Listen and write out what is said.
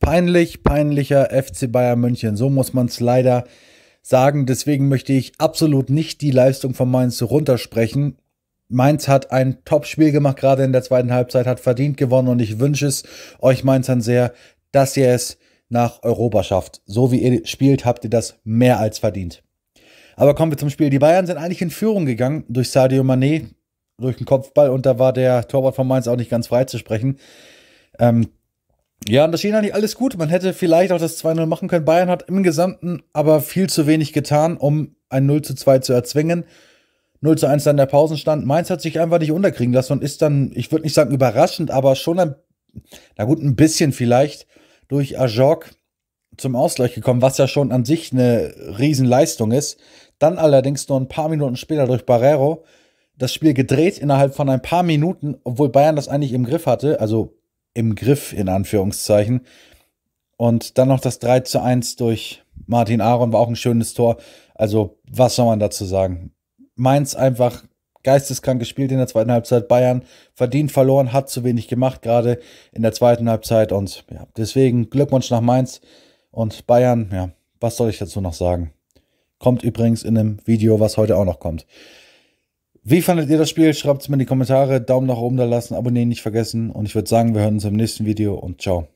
Peinlich, peinlicher FC Bayern München. So muss man es leider sagen. Deswegen möchte ich absolut nicht die Leistung von Mainz runtersprechen. Mainz hat ein Topspiel gemacht, gerade in der zweiten Halbzeit, hat verdient gewonnen und ich wünsche es euch Mainzern sehr, dass ihr es nach Europa schafft. So wie ihr spielt, habt ihr das mehr als verdient. Aber kommen wir zum Spiel. Die Bayern sind eigentlich in Führung gegangen durch Sadio Mané, durch den Kopfball und da war der Torwart von Mainz auch nicht ganz frei zu sprechen. Ähm, ja, und das schien eigentlich alles gut. Man hätte vielleicht auch das 2-0 machen können. Bayern hat im Gesamten aber viel zu wenig getan, um ein 0 zu 2 zu erzwingen. 0 zu 1 dann der Pausenstand. Mainz hat sich einfach nicht unterkriegen lassen und ist dann, ich würde nicht sagen überraschend, aber schon ein, na gut, ein bisschen vielleicht durch Ajorg zum Ausgleich gekommen, was ja schon an sich eine Riesenleistung ist. Dann allerdings nur ein paar Minuten später durch Barrero das Spiel gedreht innerhalb von ein paar Minuten, obwohl Bayern das eigentlich im Griff hatte. Also im Griff, in Anführungszeichen. Und dann noch das 3 zu 1 durch Martin Aaron war auch ein schönes Tor. Also, was soll man dazu sagen? Mainz einfach geisteskrank gespielt in der zweiten Halbzeit. Bayern verdient verloren, hat zu wenig gemacht, gerade in der zweiten Halbzeit. Und ja, deswegen Glückwunsch nach Mainz und Bayern. Ja, was soll ich dazu noch sagen? Kommt übrigens in einem Video, was heute auch noch kommt. Wie fandet ihr das Spiel? Schreibt es mir in die Kommentare. Daumen nach oben da lassen, abonnieren nicht vergessen. Und ich würde sagen, wir hören uns im nächsten Video und ciao.